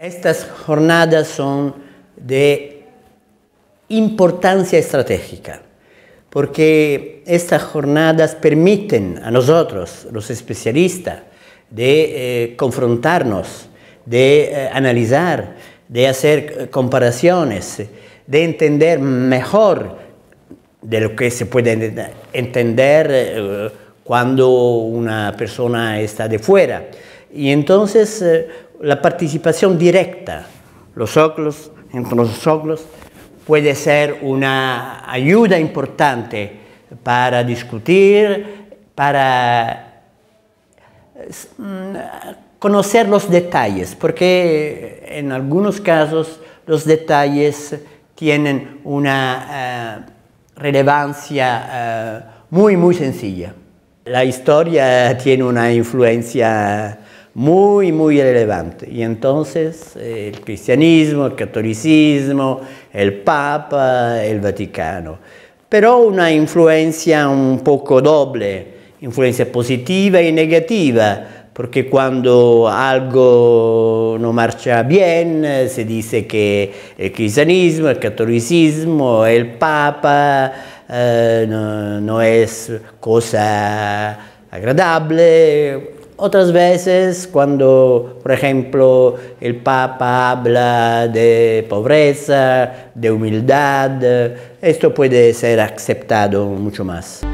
Estas jornadas son de importancia estratégica, porque estas jornadas permiten a nosotros, los especialistas, de eh, confrontarnos, de eh, analizar, de hacer eh, comparaciones, de entender mejor de lo que se puede entender cuando una persona está de fuera. Y entonces la participación directa, los entre los óculos, puede ser una ayuda importante para discutir, para mm, conocer los detalles, porque en algunos casos los detalles tienen una eh, relevancia eh, muy, muy sencilla. La historia tiene una influencia muy, muy relevante. Y entonces el cristianismo, el catolicismo, el Papa, el Vaticano. Pero una influencia un poco doble, influencia positiva y negativa, porque cuando algo no marcha bien se dice que el cristianismo, el catolicismo, el Papa eh, no es cosa agradable, otras veces cuando, por ejemplo, el Papa habla de pobreza, de humildad, esto puede ser aceptado mucho más.